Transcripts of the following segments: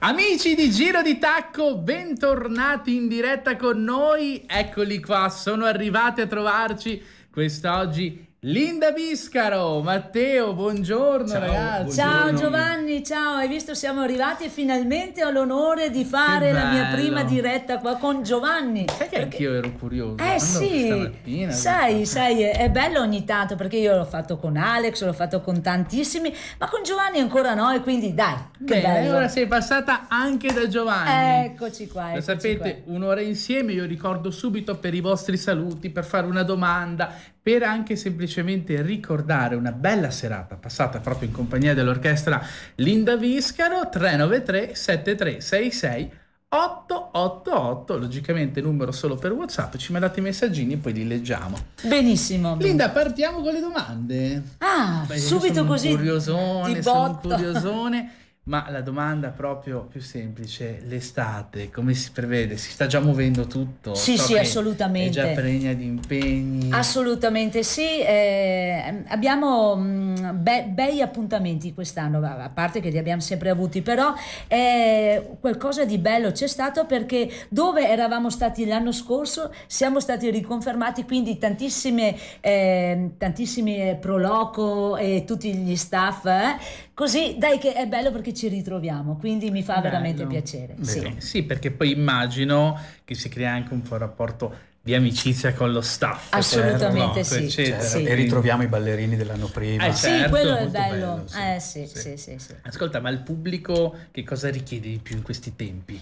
Amici di Giro di Tacco, bentornati in diretta con noi. Eccoli qua, sono arrivati a trovarci quest'oggi Linda Biscaro, Matteo, buongiorno ciao, ragazzi. Ciao Giovanni, ciao, hai visto siamo arrivati e finalmente ho l'onore di fare la mia prima diretta qua con Giovanni. Sai che perché... anch'io ero curioso. Eh sì, sai, sai, è bello ogni tanto perché io l'ho fatto con Alex, l'ho fatto con tantissimi, ma con Giovanni ancora no e quindi dai, che Beh, bello. Allora sei passata anche da Giovanni. Eccoci qua. Eccoci lo sapete, qua. un'ora insieme, io ricordo subito per i vostri saluti, per fare una domanda, per anche semplicemente ricordare una bella serata passata proprio in compagnia dell'orchestra Linda Viscaro 393 7366 888, logicamente numero solo per WhatsApp, ci mandate i messaggini e poi li leggiamo. Benissimo. Linda, partiamo con le domande. Ah, Beh, subito sono così. Curiosone, sono curiosone. Ma la domanda proprio più semplice, l'estate, come si prevede? Si sta già muovendo tutto? Sì, so sì, assolutamente. È già pregna di impegni? Assolutamente sì, eh, abbiamo mh, mm, be- bei appuntamenti quest'anno, a parte che li abbiamo sempre avuti, però eh, qualcosa di bello c'è stato perché dove eravamo stati l'anno scorso siamo stati riconfermati, quindi tantissime, eh, tantissimi proloco e tutti gli staff eh, Così dai che è bello perché ci ritroviamo, quindi mi fa bello. veramente piacere. Sì. sì, perché poi immagino che si crea anche un po' un rapporto di amicizia con lo staff. Assolutamente certo, sì, certo. sì, E ritroviamo i ballerini dell'anno prima. Eh, certo, sì, quello è bello. bello sì. Eh, sì, sì. Ascolta, ma il pubblico che cosa richiede di più in questi tempi?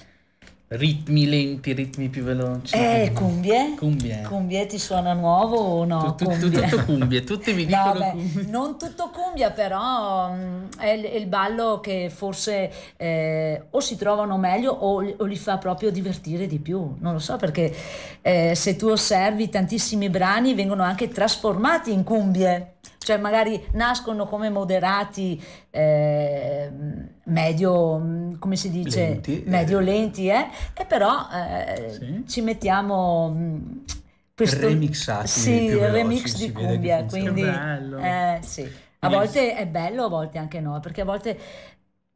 ritmi lenti, ritmi più veloci. Eh, cumbie? Cumbie. Cumbie ti suona nuovo o no? Tu, tu, cumbie. Tu, tutto cumbie, tutti mi dicono no, beh, cumbie. Non tutto cumbia, però mm, è, il, è, il, ballo che forse eh, o si trovano meglio o, o, li fa proprio divertire di più. Non lo so, perché eh, se tu osservi tantissimi brani vengono anche trasformati in cumbie cioè magari nascono come moderati eh, medio come si dice lenti, medio eh. lenti eh? e però eh, sì. ci mettiamo mm, questo remixati sì, veloci, remix di cumbia quindi eh, sì. a volte è bello a volte anche no perché a volte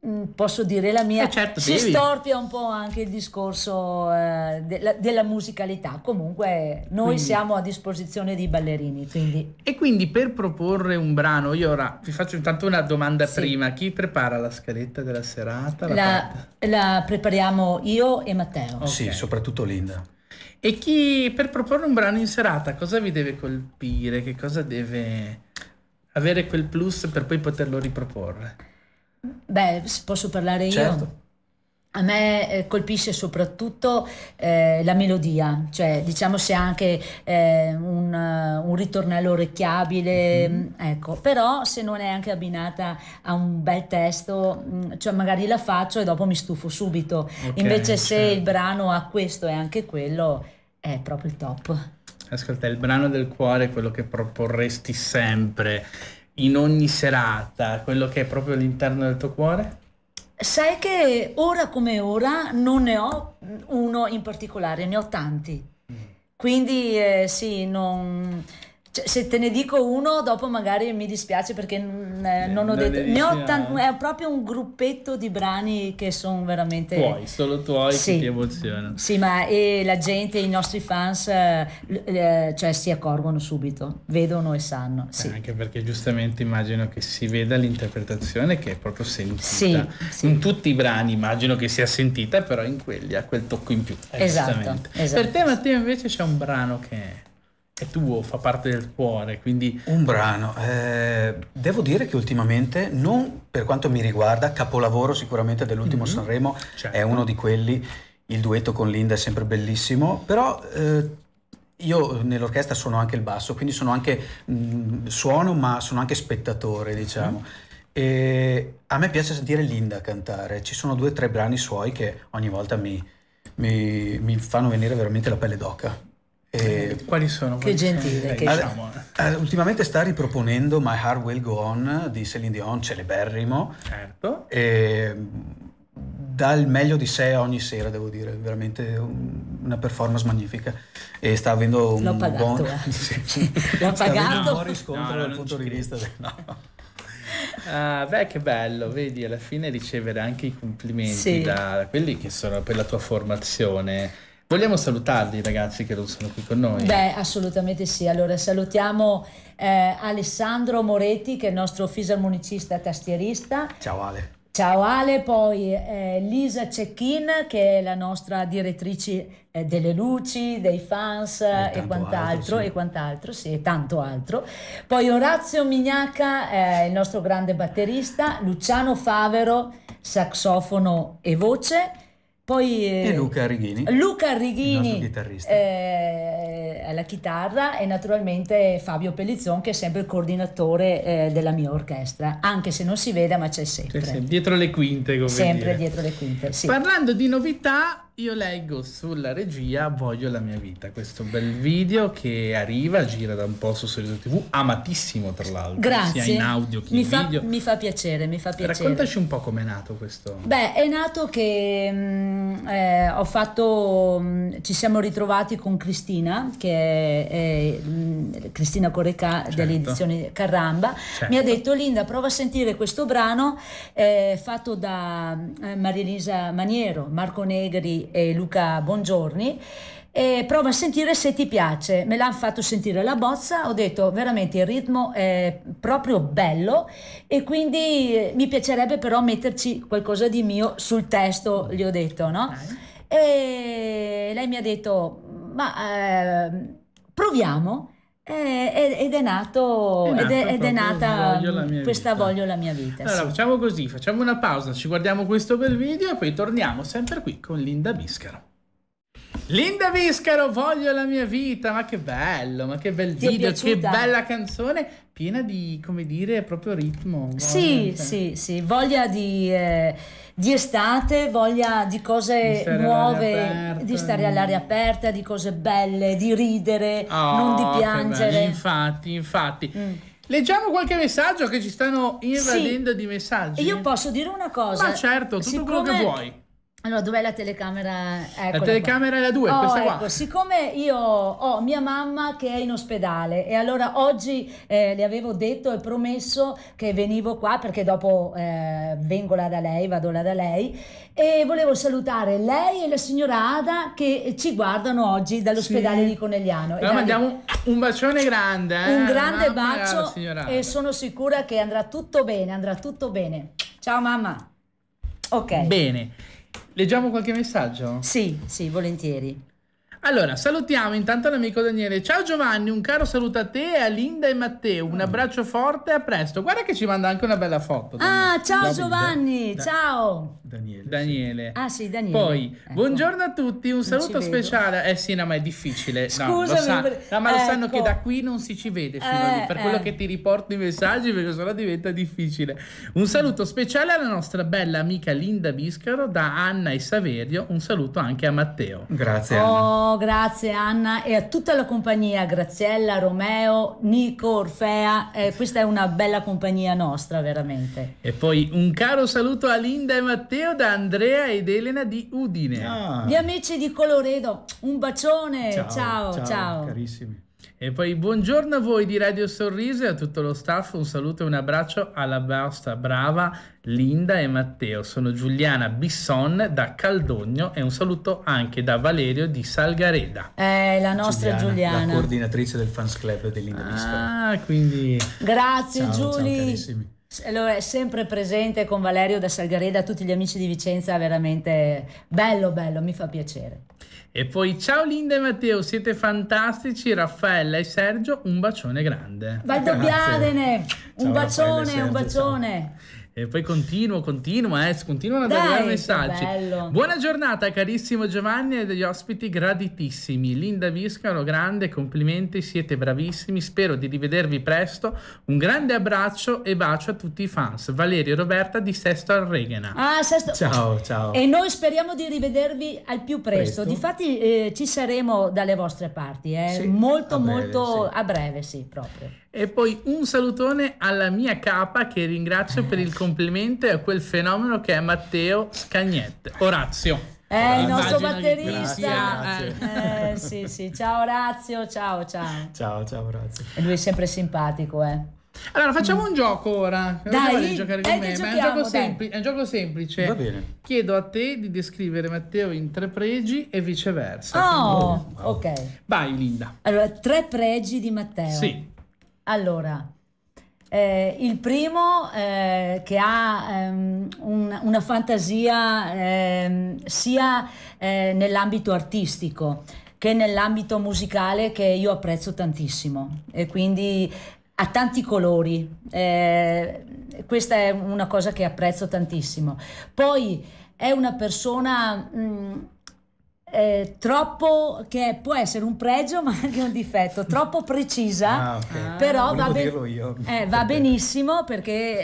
Mm, posso dire la mia, eh certo, si storpia un po' anche il discorso eh, della, della, musicalità. Comunque noi quindi. siamo a disposizione dei ballerini. Quindi. E quindi per proporre un brano, io ora vi faccio intanto una domanda sì. prima. Chi prepara la scaletta della serata? La, la, la prepariamo io e Matteo. Okay. Sì, soprattutto Linda. E chi per proporre un brano in serata cosa vi deve colpire? Che cosa deve avere quel plus per poi poterlo riproporre? Beh, posso parlare certo. io? A me eh, colpisce soprattutto eh, la melodia, cioè diciamo se anche eh, un, un, ritornello orecchiabile, mm-hmm. ecco, però se non è anche abbinata a un bel testo, mm, cioè magari la faccio e dopo mi stufo subito, okay, invece certo. se il brano ha questo e anche quello è proprio il top. Ascolta, il brano del cuore è quello che proporresti sempre in ogni serata, quello che è proprio all'interno del tuo cuore? Sai che ora come ora non ne ho uno in particolare, ne ho tanti. Mm. Quindi eh, sì, non, cioè, se te ne dico uno, dopo magari mi dispiace perché eh, non ho detto. Ne ho tan- è proprio un gruppetto di brani che sono veramente. Tuoi, solo tuoi sì. che ti emozionano. Sì, ma la gente, i nostri fans, eh, eh, cioè, si accorgono subito, vedono e sanno. Sì. Anche perché giustamente immagino che si veda l'interpretazione che è proprio sentita. Sì, sì. In tutti i brani immagino che sia sentita, però in quelli ha quel tocco in più. Eh, esatto, esatto. Per te, Matteo, invece c'è un brano che è tuo, fa parte del cuore. Quindi... Un brano. Eh, devo dire che ultimamente, non per quanto mi riguarda, capolavoro sicuramente dell'ultimo mm-hmm. Sanremo, certo. è uno di quelli, il duetto con Linda è sempre bellissimo, però... Eh, io nell'orchestra suono anche il basso, quindi sono anche mh, mm, suono, ma sono anche spettatore, diciamo. Mm. E a me piace sentire Linda cantare. Ci sono due o tre brani suoi che ogni volta mi, mi, mi fanno venire veramente la pelle d'oca. Eh, quali sono? Quali che gentile. Sono? Che eh, diciamo. uh, ultimamente sta riproponendo My Heart Will Go On di Celine Dion, celeberrimo. Certo. E dà il meglio di sé ogni sera, devo dire, veramente un, una performance magnifica. E sta avendo un L'ho pagato, buon... Eh. sì. L'ho pagato. un buon riscontro no, dal punto di vista... Del... No. Ah, beh, che bello, vedi, alla fine ricevere anche i complimenti sì. da quelli che sono per la tua formazione Vogliamo salutarli ragazzi che non sono qui con noi? Beh, assolutamente sì. Allora salutiamo eh, Alessandro Moretti che è il nostro fisarmonicista tastierista. Ciao Ale. Ciao Ale, poi eh, Lisa Cecchin che è la nostra direttrice eh, delle luci, dei fans e, e quant'altro, altro, sì. e quant'altro, sì, e tanto altro. Poi Orazio Mignaca, eh, il nostro grande batterista, Luciano Favero, sassofono e voce. Poi, eh, e Luca Arrighini. Luca Arrighini eh, alla chitarra e naturalmente Fabio Pellizzon che è sempre il coordinatore eh, della mia orchestra, anche se non si veda ma c'è sempre. Cioè, dietro le quinte, come Sempre dire. dietro le quinte, sì. Parlando di novità, io leggo sulla regia Voglio la mia vita, questo bel video che arriva, gira da un po' su Sorriso TV, amatissimo tra l'altro, Grazie. sia in audio che mi in fa, video. Mi fa piacere, mi fa piacere. Raccontaci un po' com'è nato questo. Beh, è nato che mm, eh, ho fatto, mm, ci siamo ritrovati con Cristina, che è, è mm, Cristina Correca certo. delle Carramba, certo. mi ha detto Linda prova a sentire questo brano eh, fatto da eh, Maria Maniero, Marco Negri, e Luca Buongiorni. e prova a sentire se ti piace. Me l'hanno fatto sentire la bozza, ho detto veramente il ritmo è proprio bello e quindi eh, mi piacerebbe però metterci qualcosa di mio sul testo, gli ho detto, no? E lei mi ha detto, ma eh, proviamo. Eh, ed è nato, è, nato ed è, ed è nata voglio mm, questa vita. voglio la mia vita. Allora sì. facciamo così, facciamo una pausa, ci guardiamo questo bel video e poi torniamo sempre qui con Linda Biscaro. Linda Viscaro, voglio la mia vita, ma che bello, ma che bel video, che bella canzone, piena di, come dire, proprio ritmo. Sì, veramente. Cioè. sì, sì, voglia di... Eh di estate, voglia di cose di nuove, di stare all'aria aperta, di cose belle, di ridere, oh, non di piangere. Infatti, infatti. Mm. Leggiamo qualche messaggio che ci stanno invadendo sì. di messaggi. io posso dire una cosa. Ma certo, tutto quello che vuoi. Allora, dov'è la telecamera? Eccola la telecamera qua. è la 2, oh, questa ecco, qua. siccome io ho mia mamma che è in ospedale e allora oggi eh, le avevo detto e promesso che venivo qua perché dopo eh, vengo là da lei, vado là da lei e volevo salutare lei e la signora Ada che ci guardano oggi dall'ospedale sì. di Conegliano. Allora mandiamo un bacione grande. Eh? Un grande bacio e sono sicura che andrà tutto bene, andrà tutto bene. Ciao mamma. Ok. Bene. Leggiamo qualche messaggio? Sì, sì, volentieri. Allora, salutiamo intanto l'amico Daniele. Ciao Giovanni, un caro saluto a te, a Linda e Matteo. Un abbraccio forte, e a presto. Guarda che ci manda anche una bella foto. Ah, Daniele. Ah, ciao Dopo Giovanni, da- ciao. Daniele. Daniele. Sì. Ah sì, Daniele. Poi, ecco. buongiorno a tutti, un saluto speciale. Eh sì, no, ma è difficile. Scusami, no, lo sa- no, ma lo ecco. sanno che ecco. da qui non si ci vede fino eh, lì, per eh. quello che eh. ti riporto i messaggi, perché sennò diventa difficile. Un saluto speciale alla nostra bella amica Linda Biscaro, da Anna e Saverio. Un saluto anche a Matteo. Grazie. Anna. Oh, grazie Anna e a tutta la compagnia, Graziella, Romeo, Nico, Orfea, eh, questa è una bella compagnia nostra veramente. E poi un caro saluto a Linda e Matteo da Andrea ed Elena di Udine. Ah. Gli amici di Coloredo, un bacione, ciao, ciao. ciao, ciao. carissimi. E poi buongiorno a voi di Radio Sorriso e a tutto lo staff, un saluto e un abbraccio alla vostra brava Linda e Matteo. Sono Giuliana Bisson da Caldogno e un saluto anche da Valerio di Salgareda. Eh, la nostra Giuliana. Giuliana. La coordinatrice del fans club dell'Inda ah, Bisson. Ah, quindi... Grazie ciao, Giulie. Ciao, lo è sempre presente con Valerio da Salgareda, tutti gli amici di Vicenza, veramente bello, bello, mi fa piacere. E poi ciao Linda e Matteo, siete fantastici, Raffaella e Sergio, un bacione grande. Valdobbiadene, un, un bacione, un bacione. E poi continuo, continuo, eh, continuano ad arrivare messaggi. Buona giornata carissimo Giovanni e degli ospiti graditissimi. Linda Viscalo, grande, complimenti, siete bravissimi. Spero di rivedervi presto. Un grande abbraccio e bacio a tutti i fans. Valerio e Roberta di Sesto al Regena. Ah, Sesto. Ciao, ciao. E noi speriamo di rivedervi al più presto. presto. Difatti eh, ci saremo dalle vostre parti, eh. sì, molto a breve, molto sì. a breve, sì, proprio. E poi un salutone alla mia capa che ringrazio per il complimento e a quel fenomeno che è Matteo Scagnette. Orazio. Eh, il nostro batterista. Eh, eh, sì, sì. Ciao Orazio, ciao, ciao. Ciao, ciao Orazio. E lui è sempre simpatico, eh. Allora, facciamo un gioco ora. Dai, giocare con eh, me, ma è un, gioco sempli- è un gioco semplice. Va bene. Chiedo a te di descrivere Matteo in tre pregi e viceversa. Oh, oh. ok. Vai, Linda. Allora, tre pregi di Matteo. Sì. Allora, eh, il primo eh, che ha ehm, un, una fantasia ehm, sia eh, nell'ambito artistico che nell'ambito musicale che io apprezzo tantissimo e quindi ha tanti colori, eh, questa è una cosa che apprezzo tantissimo. Poi è una persona... Mh, mm, eh, troppo, che può essere un pregio ma anche un difetto, troppo precisa, ah, okay. Ah. però ah, va, ben, eh, va, benissimo perché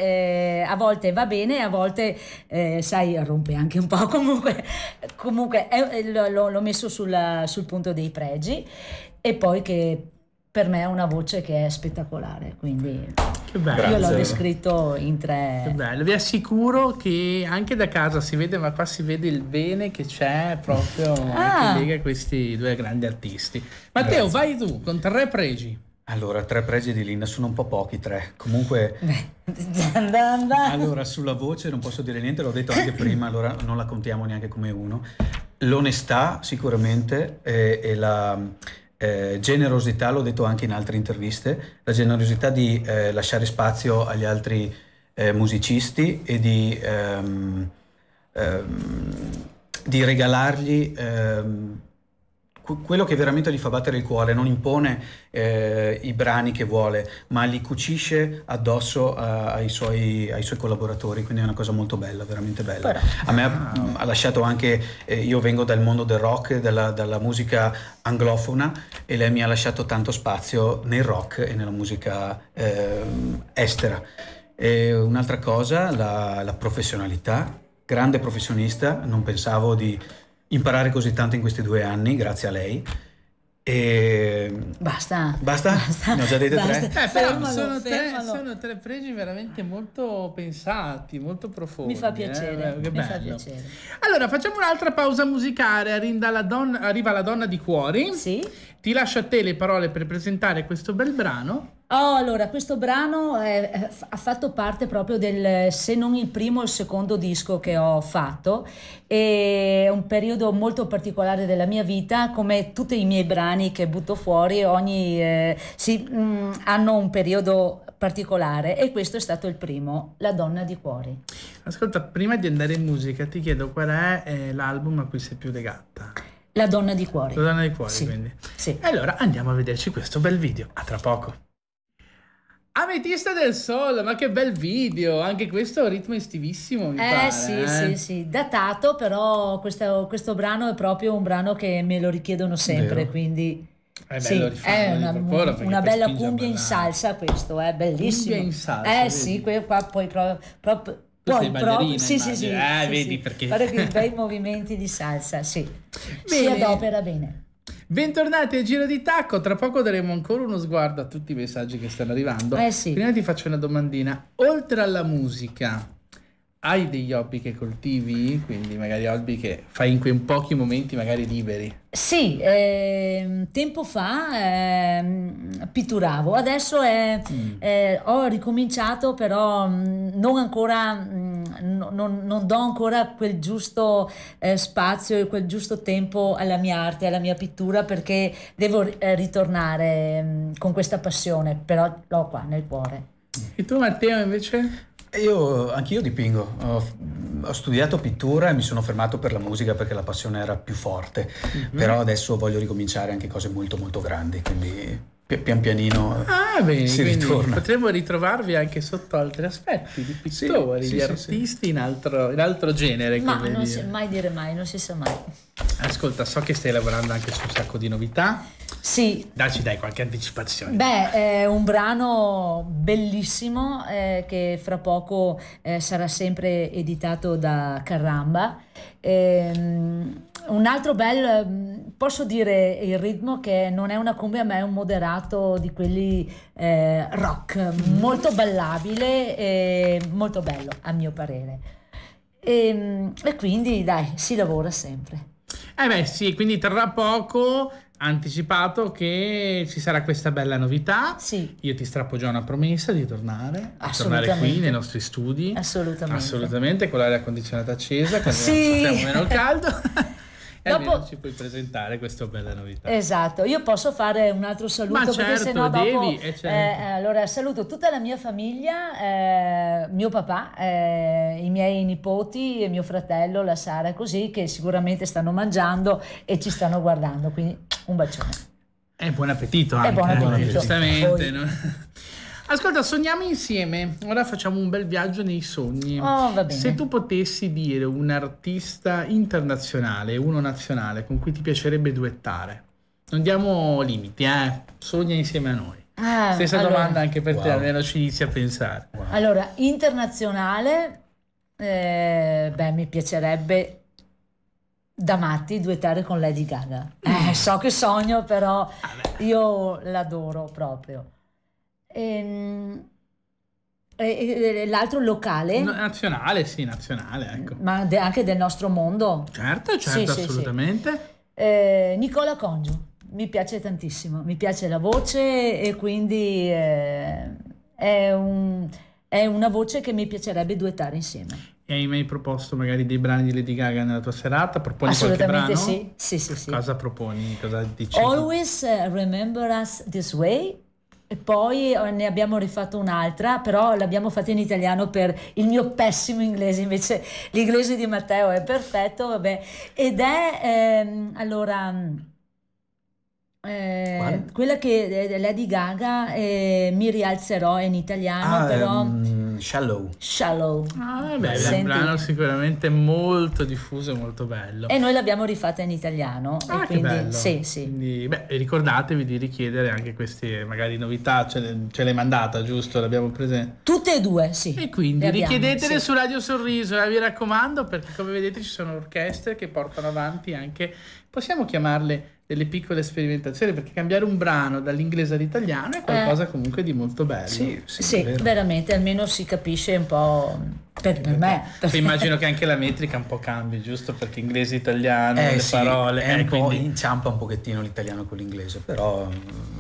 eh, a volte va bene, a volte eh, sai rompe anche un po', comunque, comunque eh, l'ho, l'ho messo sulla, sul punto dei pregi e poi che per me è una voce che è spettacolare, quindi che bello. io l'ho descritto in tre... Che bello, vi assicuro che anche da casa si vede, ma qua si vede il bene che c'è proprio ah. che lega questi due grandi artisti. Matteo, Grazie. vai tu con tre pregi. Allora, tre pregi di Lina sono un po' pochi, tre. Comunque... allora, sulla voce non posso dire niente, l'ho detto anche prima, allora non la contiamo neanche come uno. L'onestà sicuramente e, e la eh, generosità, l'ho detto anche in altre interviste, la generosità di eh, lasciare spazio agli altri eh, musicisti e di, ehm, ehm, di regalargli ehm, quello che veramente gli fa battere il cuore, non impone eh, i brani che vuole, ma li cucisce addosso a, eh, ai, suoi, ai, suoi, collaboratori, quindi è una cosa molto bella, veramente bella. Però, a me ha, ah. ha, lasciato anche, eh, io vengo dal mondo del rock, dalla, dalla, musica anglofona e lei mi ha lasciato tanto spazio nel rock e nella musica eh, estera. E un'altra cosa, la, la professionalità, grande professionista, non pensavo di imparare così tanto in questi due anni, grazie a lei. E... Basta. Basta? Basta. Ne ho già dette tre. Eh, fermalo, sono, Tre, sono, tre, pregi veramente molto pensati, molto profondi. Mi fa eh. piacere. Eh? Che bello. Fa piacere. Allora, facciamo un'altra pausa musicale. Arriva la, donna, arriva la donna di cuori. Sì ti lascio a te le parole per presentare questo bel brano. Oh, allora, questo brano è, ha fatto parte proprio del, se non il primo, il secondo disco che ho fatto. È un periodo molto particolare della mia vita, come tutti i miei brani che butto fuori, ogni, eh, sì, mh, mm, hanno un periodo particolare e questo è stato il primo, La donna di cuori. Ascolta, prima di andare in musica ti chiedo qual è eh, l'album a cui sei più legata. La donna di cuore. La donna di cuore, sì. quindi. Sì. Allora andiamo a vederci questo bel video. A tra poco. Ametista del Sole, ma che bel video! Anche questo ritmo estivissimo, mi eh, pare. Sì, eh sì, sì, datato, però questo, questo, brano è proprio un brano che me lo richiedono sempre, Vero. quindi... È bello sì, è una, una, una bella cumbia in salsa questo, è eh, bellissimo. Cumbia in salsa. Eh vedi? sì, qua poi proprio... proprio poi proprio, sì, immagino. sì, sì, ah, eh, sì, vedi sì. perché fare dei bei movimenti di salsa, sì. Bene. Si adopera bene. Bentornati a Giro di Tacco, tra poco daremo ancora uno sguardo a tutti i messaggi che stanno arrivando. Eh sì. Prima ti faccio una domandina, oltre alla musica, hai degli hobby che coltivi? Quindi magari hobby che fai in quei pochi momenti magari liberi. Sì, eh, tempo fa eh, pitturavo, adesso è, mm. eh, ho ricominciato però mh, mm, non ancora, mh, mm, non, non, do ancora quel giusto eh, spazio e quel giusto tempo alla mia arte, alla mia pittura perché devo eh, ritornare mh, mm, con questa passione, però l'ho qua nel cuore. E tu Matteo invece? Io, anch'io dipingo, ho, ho, studiato pittura e mi sono fermato per la musica perché la passione era più forte, mm-hmm. però adesso voglio ricominciare anche cose molto molto grandi, quindi pian pianino ah, bene, si ritorna. Potremmo ritrovarvi anche sotto altri aspetti di pittori, sì, sì, di sì, artisti in altro, in, altro, genere. Ma non dire. si, mai dire mai, non si sa mai. Ascolta, so che stai lavorando anche su un sacco di novità. Sì. Dacci dai qualche anticipazione. Beh, è eh, un brano bellissimo eh, che fra poco eh, sarà sempre editato da Carramba. Ehm, un altro bel, mm, posso dire il ritmo che non è una cumbia ma è un moderato di quelli eh, rock, mm-hmm. molto ballabile e molto bello a mio parere. E, ehm, e quindi dai, si lavora sempre. Eh beh sì, quindi tra poco anticipato che ci sarà questa bella novità. Sì. Io ti strappo già una promessa di tornare, a tornare qui nei nostri studi. Assolutamente. Assolutamente, con l'aria condizionata accesa, quando sì. non stiamo meno caldo. Dopo... ci puoi presentare questa bella novità. Esatto, io posso fare un altro saluto Ma perché certo, sennò dopo... Devi, eh, certo. eh, eh allora saluto tutta la mia famiglia, eh, mio papà, eh, i miei nipoti, e mio fratello, la Sara, così che sicuramente stanno mangiando e ci stanno guardando, quindi un bacione. E buon appetito anche. E buon eh, appetito. Giustamente. Poi... No? Ascolta, sogniamo insieme. Ora facciamo un bel viaggio nei sogni. Oh, va bene. Se tu potessi dire un artista internazionale, uno nazionale, con cui ti piacerebbe duettare, non diamo limiti, eh? Sogna insieme a noi. Ah, Stessa allora, domanda anche per wow. te, almeno ci inizi a pensare. Wow. Allora, internazionale, eh, beh, mi piacerebbe da matti duettare con Lady Gaga. Eh, so che sogno, però ah, io l'adoro proprio. Ehm, l'altro locale nazionale sì nazionale ecco ma de- anche del nostro mondo certo certo sì, assolutamente sì, sì. Eh, Nicola Congio mi piace tantissimo mi piace la voce e quindi eh, è, un, è, una voce che mi piacerebbe duettare insieme e hai mai proposto magari dei brani di Lady Gaga nella tua serata? Proponi Assolutamente sì. sì, sì, sì. Cosa proponi? Cosa dici? Always eh, remember us this way e poi eh, ne abbiamo rifatto un'altra, però l'abbiamo fatta in italiano per il mio pessimo inglese, invece l'inglese di Matteo è perfetto, vabbè. Ed è, ehm, allora... Eh, quella che è Lady Gaga eh, mi rialzerò in italiano, ah, però... Ehm Shallow. Shallow. Ah, beh, è un brano sicuramente molto diffuso e molto bello. E noi l'abbiamo rifatta in italiano. Ah, quindi, sì, sì. Quindi, beh, ricordatevi di richiedere anche queste magari novità, ce, le, ce l'hai mandata, giusto? L'abbiamo presente? Tutte e due, sì. E quindi richiedetele sì. su Radio Sorriso, eh, vi raccomando, perché come vedete ci sono orchestre che portano avanti anche, possiamo chiamarle delle piccole sperimentazioni, perché cambiare un brano dall'inglese all'italiano è eh. qualcosa eh. comunque di molto bello. Sì, sì, sì veramente, almeno si capisce un po' per, per me. Perché... Immagino che anche la metrica un po' cambi, giusto? Perché inglese italiano, eh, le sì, parole... Eh, un quindi... inciampa un pochettino l'italiano con l'inglese, però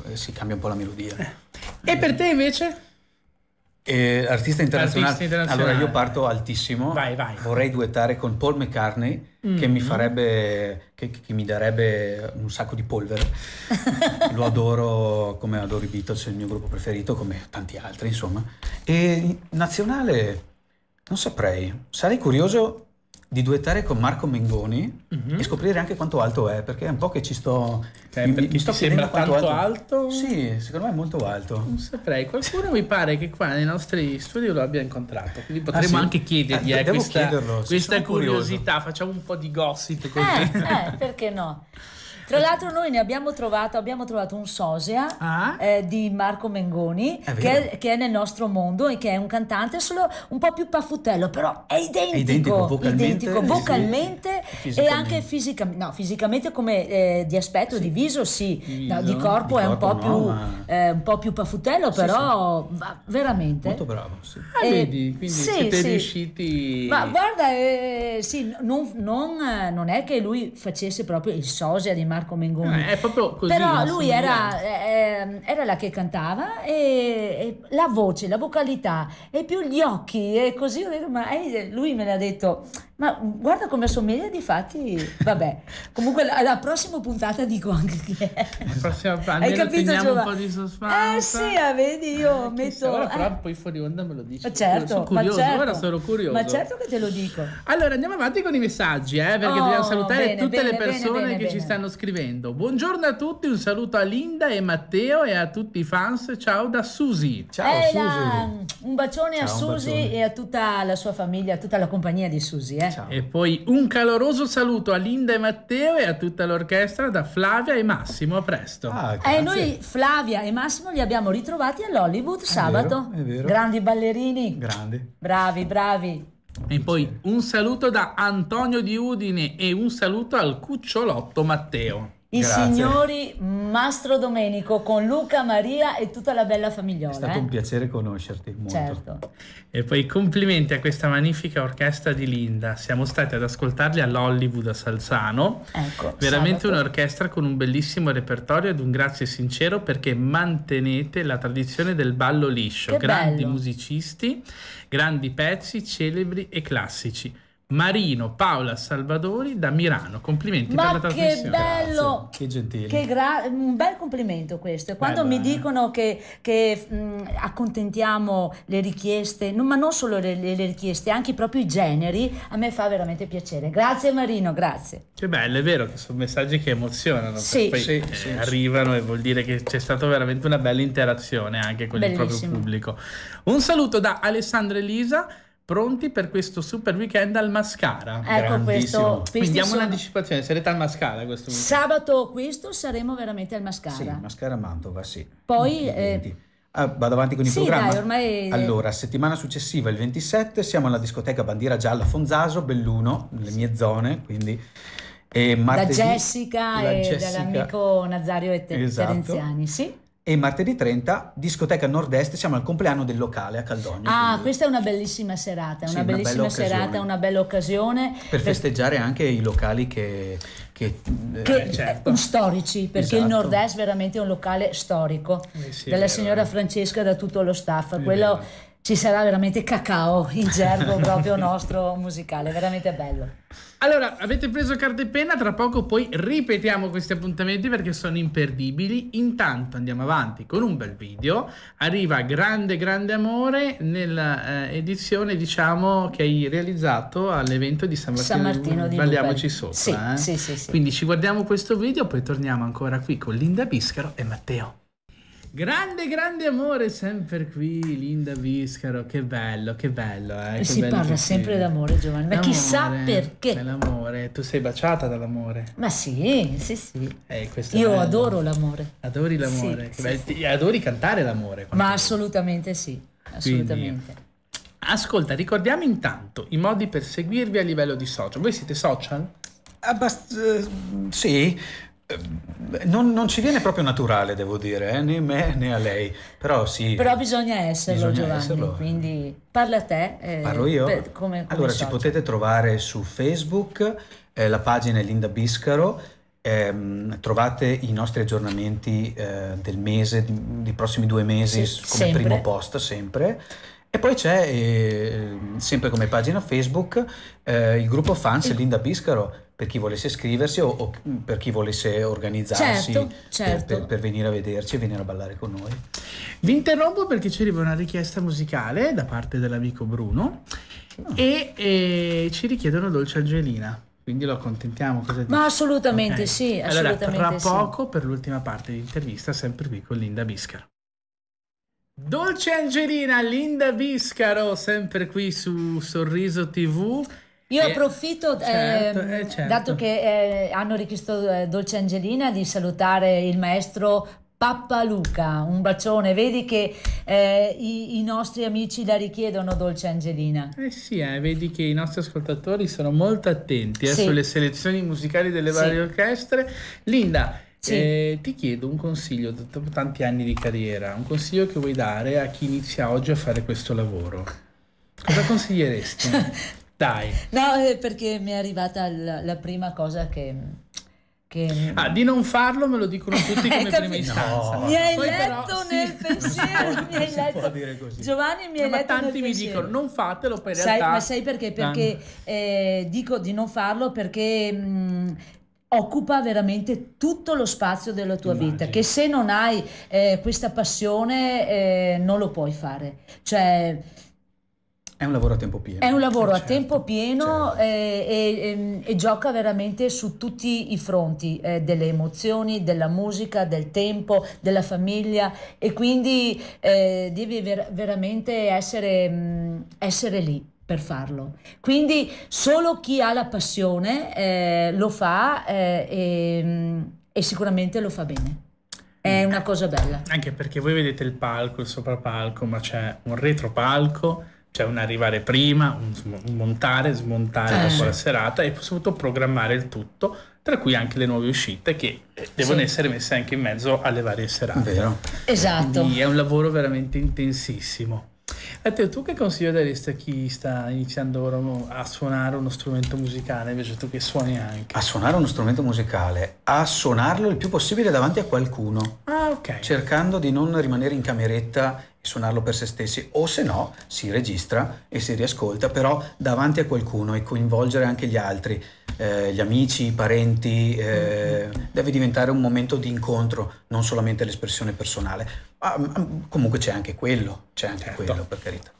eh, si cambia un po' la melodia. Eh. E per te invece? Eh, artista, internazionale. artista, internazionale. Allora io parto altissimo. Vai, vai. Vorrei duettare con Paul McCartney mm-hmm. che mi mm-hmm. farebbe che, che, mi darebbe un sacco di polvere. Lo adoro come adoro i Beatles, il mio gruppo preferito come tanti altri, insomma. E nazionale non saprei. Sarei curioso di duettare con Marco Mengoni mm-hmm. e scoprire anche quanto alto è, perché è un po' che ci sto... Eh, mi, mi sto sembra tanto alto. alto. Sì, secondo me è molto alto. Non saprei, qualcuno mi pare che qua nei nostri studi lo abbia incontrato, quindi ah, potremmo ah, sì? anche chiedergli ah, eh, eh, questa, questa curiosità, curioso. facciamo un po' di gossip così. Eh, eh, perché no? Tra l'altro noi ne abbiamo trovato, abbiamo trovato un sosia ah. eh, di Marco Mengoni è che, è, che, è, nel nostro mondo e che è un cantante solo un po' più paffutello, però è identico, è identico vocalmente, identico, vocalmente sì. e anche fisicamente, no, fisicamente come eh, di aspetto, sì. di viso sì, no, di, corpo di, corpo è un po' no, più, ma... eh, un po' più paffutello, però sì, veramente... Molto bravo, sì. Ah, vedi, quindi siete riusciti... Ma guarda, eh, sì, non, non, non è che lui facesse proprio il sosia di Marco Marco Mengoni. Eh, così, Però lui era, eh, ehm, era, la che cantava e, e, la voce, la vocalità e più gli occhi e così. Ma eh, lui me l'ha detto, ma guarda come assomiglia, di fatti, vabbè. Comunque alla prossima puntata dico anche che è. Prossima, Hai capito, Giovanni? un po' di suspense. Eh sì, ah, vedi, io ah, eh, metto... Ora, eh. però poi fuori onda me lo dici. Ma certo, sono curioso, certo, ora sono curioso. Ma certo che te lo dico. Allora, andiamo avanti con i messaggi, eh, perché oh, dobbiamo salutare bene, tutte bene, le persone bene, che ci stanno scrivendo. Buongiorno a tutti, un saluto a Linda e Matteo e a tutti i fans. Ciao da Susi. Ciao Elan. Eh, Susi. Un bacione Ciao, a Susi bacione. e a tutta la sua famiglia, a tutta la compagnia di Susi. Eh. Ciao. E poi un caloroso saluto a Linda e Matteo e a tutta l'orchestra da Flavia e Massimo. A presto. Ah, eh, noi Flavia e Massimo li abbiamo ritrovati all'Hollywood è sabato. Vero, vero. Grandi ballerini. Grandi. Bravi, bravi. E poi un saluto da Antonio di Udine e un saluto al cucciolotto Matteo. I Grazie. signori Mastro Domenico con Luca, Maria e tutta la bella famigliola. È stato eh? un piacere conoscerti. Molto. Certo. E poi complimenti a questa magnifica orchestra di Linda. Siamo stati ad ascoltarli all'Hollywood a Salzano. Ecco, Veramente sabato. un'orchestra con un bellissimo repertorio ed un grazie sincero perché mantenete la tradizione del ballo liscio. Che grandi bello. musicisti, grandi pezzi, celebri e classici. Marino Paola Salvadori da Milano. Complimenti Ma per la trasmissione. Che bello! Grazie. Che gentile. Che gra- un bel complimento questo. E quando Bella. mi eh. dicono che, che mh, accontentiamo le richieste, non, ma non solo le, le, le, richieste, anche proprio i generi, a me fa veramente piacere. Grazie Marino, grazie. Che bello, è vero che sono messaggi che emozionano. Sì, poi sì, eh, sì, arrivano e vuol dire che c'è stata veramente una bella interazione anche con Bellissimo. il proprio pubblico. Un saluto da Alessandro Elisa pronti per questo super weekend al Mascara. Ecco questo. Quindi diamo sono... un'anticipazione, sarete al Mascara questo weekend. Sabato questo saremo veramente al Mascara. Sì, Mascara Mantova, sì. Poi... Eh... Ah, vado avanti con il sì, programma. Dai, ormai... Allora, settimana successiva, il 27, siamo alla discoteca Bandiera Gialla Fonzaso, Belluno, nelle mie zone, quindi... E martedì, da Jessica e Jessica... dall'amico Nazario e Ter- esatto. sì. E martedì 30, discoteca nord-est, siamo al compleanno del locale a Caldogno. Ah, quindi... questa è una bellissima serata, sì, una bellissima una serata, una bella occasione. Per, festeggiare anche i locali che... Che, che eh, eh certo. storici, perché esatto. il nord-est veramente è un locale storico. Eh sì, della signora Francesca, da tutto lo staff. Quello... Vero ci sarà veramente cacao in gergo proprio nostro musicale, veramente bello. Allora, avete preso carta e penna, tra poco poi ripetiamo questi appuntamenti perché sono imperdibili. Intanto andiamo avanti con un bel video. Arriva Grande Grande Amore nell'edizione, eh, diciamo, che hai realizzato all'evento di San Martino, San Martino di Parliamoci sopra. Sì, eh? sì, sì, sì. Quindi ci guardiamo questo video, poi torniamo ancora qui con Linda Biscaro e Matteo. Grande, grande amore sempre qui, Linda Viscaro. Che bello, che bello. Eh? eh che si bello parla sempre d'amore, Giovanni, ma chissà perché. l'amore. tu sei baciata dall'amore. Ma sì, sì, sì. Eh, Io adoro l'amore. Adori l'amore. Sì, sì, sì. Adori cantare l'amore. Ma assolutamente sì, assolutamente. Quindi, ascolta, ricordiamo intanto i modi per seguirvi a livello di social. Voi siete social? Abbast- eh, sì, eh, non, non, ci viene proprio naturale, devo dire, eh? né a me né a lei, però sì. Però bisogna esserlo, bisogna Giovanni, esserlo. quindi parla te. Eh, Parlo io? Per, come, come allora, social. ci potete trovare su Facebook, eh, la pagina è Linda Biscaro, ehm, trovate i nostri aggiornamenti eh, del mese, dei prossimi due mesi sì, come sempre. primo post sempre. E poi c'è, eh, sempre come pagina Facebook, eh, il gruppo fans Linda Biscaro, per chi volesse iscriversi o, o, per chi volesse organizzarsi certo, certo. Per, per, per, venire a vederci e venire a ballare con noi. Vi interrompo perché ci arriva una richiesta musicale da parte dell'amico Bruno e, e, ci richiedono Dolce Angelina. Quindi lo accontentiamo. Cosa dici? Ma assolutamente okay. sì. Assolutamente allora, tra poco per l'ultima parte di intervista, sempre qui con Linda Biscaro. Dolce Angelina, Linda Biscaro, sempre qui su Sorriso TV. Io eh, approfitto, certo, ehm, eh, certo. dato che eh, hanno richiesto eh, Dolce Angelina, di salutare il maestro Pappa Luca, un bacione, vedi che eh, i, i, nostri amici la richiedono Dolce Angelina. Eh sì, eh, vedi che i nostri ascoltatori sono molto attenti eh, sì. sulle selezioni musicali delle varie orchestre. Linda, sì. Eh, ti chiedo un consiglio dopo tanti anni di carriera, un consiglio che vuoi dare a chi inizia oggi a fare questo lavoro. Cosa consiglieresti? Dai. No, eh, perché mi è arrivata la, la prima cosa che, che... Ah, di non farlo me lo dicono tutti come ecco, prima istanza. No. Mi hai Poi letto però, nel sì. pensiero, mi hai letto. Giovanni mi no, hai ma letto tanti mi pensiero. dicono non fatelo per sai, realtà. ma sai perché? Ah. Perché eh, dico di non farlo perché mh, mm, occupa veramente tutto lo spazio della tua Immagino. vita, che se non hai eh, questa passione eh, non lo puoi fare. Cioè è un lavoro a tempo pieno. È un lavoro eh, certo, a tempo pieno certo. e, e, e, gioca veramente su tutti i fronti, eh, delle emozioni, della musica, del tempo, della famiglia e quindi eh, devi ver- veramente essere, mh, essere lì per farlo. Quindi solo chi ha la passione eh, lo fa eh, e, e sicuramente lo fa bene. È una cosa bella. Anche perché voi vedete il palco, il soprapalco, ma c'è un retropalco cioè un arrivare prima, un montare, smontare eh. dopo la serata e soprattutto programmare il tutto, tra cui anche le nuove uscite che eh, devono sì. essere messe anche in mezzo alle varie serate. Vero. Esatto. Quindi è un lavoro veramente intensissimo. A te, tu che consiglio daresti a chi sta iniziando ora a suonare uno strumento musicale, invece tu che suoni anche? A suonare uno strumento musicale, a suonarlo il più possibile davanti a qualcuno. Ah, ok. Cercando di non rimanere in cameretta suonarlo per se stessi o se no si registra e si riascolta però davanti a qualcuno e coinvolgere anche gli altri eh, gli amici i parenti eh, deve diventare un momento di incontro non solamente l'espressione personale ma, comunque c'è anche quello c'è anche certo. quello per carità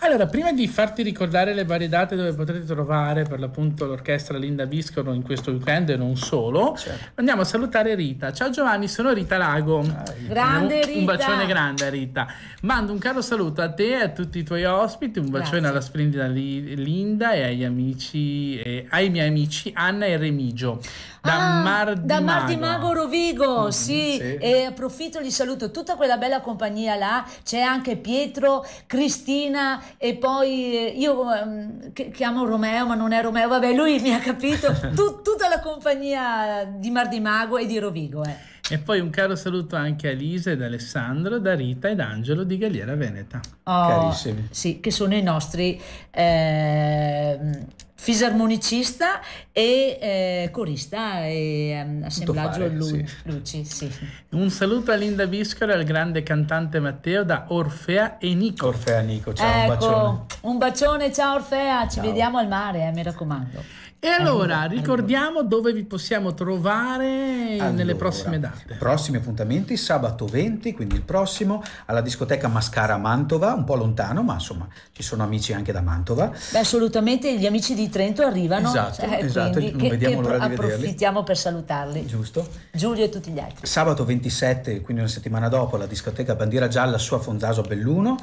allora prima di farti ricordare le varie date dove potrete trovare per l'appunto l'orchestra Linda Biscolo in questo weekend e non solo certo. andiamo a salutare Rita ciao Giovanni sono Rita Lago grande un, Rita un bacione grande a Rita Mando un caro saluto a te e a tutti i tuoi ospiti, un bacione Grazie. alla splendida Linda e agli amici, eh, ai miei amici Anna e Remigio. Da ah, Mar di da Mago. Mar di Mago Rovigo, mm, sì. sì. E approfitto, li saluto tutta quella bella compagnia là. C'è anche Pietro, Cristina e poi eh, io ehm, che chiamo Romeo, ma non è Romeo, vabbè, lui mi ha capito. Tut, tutta la compagnia di Mar di Mago e di Rovigo, eh. E poi un caro saluto anche a Elisa ed Alessandro, da Rita ed Angelo di Galliera Veneta. Oh, Carissimi. Sì, che sono i nostri eh, fisarmonicista e eh, corista e um, assemblaggio fare, lu- sì. luci. Sì, Un saluto a Linda Viscolo e al grande cantante Matteo da Orfea e Nico. Orfea e Nico, ciao, ecco, un bacione. Un bacione, ciao Orfea, ci ciao. vediamo al mare, eh, mi raccomando. E allora, ricordiamo dove vi possiamo trovare allora, nelle prossime date. Prossimi appuntamenti, sabato 20, quindi il prossimo, alla discoteca Mascara Mantova, un po' lontano, ma insomma ci sono amici anche da Mantova. Beh, assolutamente, gli amici di Trento arrivano. Esatto, eh, esatto, quindi, non che, vediamo che l'ora di approfittiamo per salutarli. Giusto. Giulio e tutti gli altri. Sabato 27, quindi una settimana dopo, alla discoteca Bandiera Gialla su a Belluno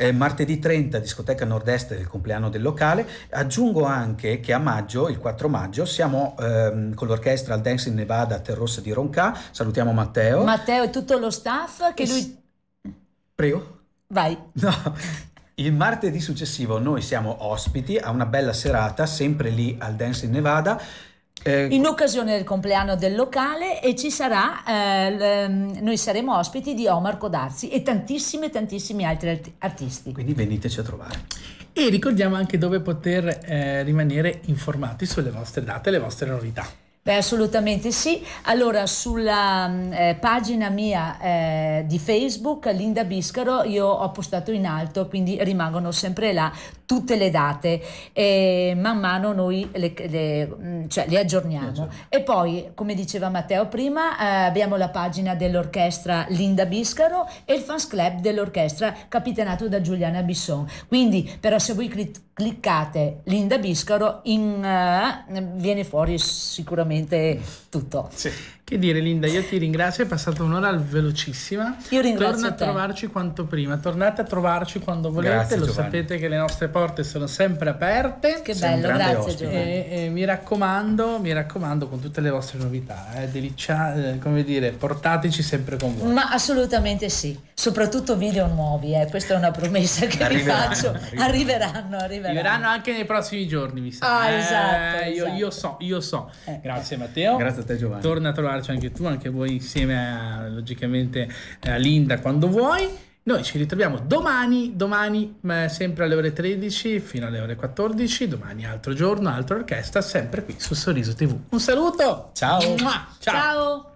eh, martedì 30 discoteca nord-est del compleanno del locale, aggiungo anche che a maggio, il 4 maggio, siamo ehm, con l'orchestra al Dancing Nevada a Terrossa di Ronca salutiamo Matteo. Matteo e tutto lo staff che lui... Prego. Vai. No, il martedì successivo noi siamo ospiti a una bella serata sempre lì al Dancing Nevada eh, in occasione del compleanno del locale e ci sarà, eh, l, ehm, noi saremo ospiti di Omar Codarzi e tantissimi, tantissimi altri art- artisti. Quindi veniteci a trovare. E ricordiamo anche dove poter eh, rimanere informati sulle vostre date e le vostre novità. Beh, assolutamente sì. Allora, sulla mm, eh, pagina mia eh, di Facebook, Linda Biscaro, io ho postato in alto, quindi rimangono sempre là tutte le date e man mano noi le, le, mm, cioè, le aggiorniamo. E poi, come diceva Matteo prima, eh, abbiamo la pagina dell'orchestra Linda Biscaro e il fans club dell'orchestra capitanato da Giuliana Bisson. Quindi, però se voi cri- cliccate Linda Biscaro, in, uh, viene fuori sicuramente tutto. Sì. Che dire Linda, io ti ringrazio, è passata un'ora velocissima. Io ringrazio Torna a te. trovarci quanto prima, tornate a trovarci quando volete, grazie, lo Giovanni. sapete che le nostre porte sono sempre aperte. Che bello, grazie ospite. Giovanni. E, e mi, raccomando, mi raccomando, con tutte le vostre novità, eh, delicia, eh, come dire, portateci sempre con voi. Ma assolutamente sì, soprattutto video nuovi, eh. questa è una promessa che arriveranno, vi faccio. Arriveranno. Arriveranno, arriveranno. anche nei prossimi giorni, mi sa. Ah, esatto, eh, esatto. Io, io, esatto. so, io so. Eh. Grazie Matteo. Grazie a te Giovanni. Torna a trovarci parteciparci anche tu, anche voi insieme a, logicamente a Linda quando vuoi. Noi ci ritroviamo domani, domani sempre alle ore 13 fino alle ore 14, domani altro giorno, altra orchestra, sempre qui su Sorriso TV. Un saluto, ciao! Ciao! ciao.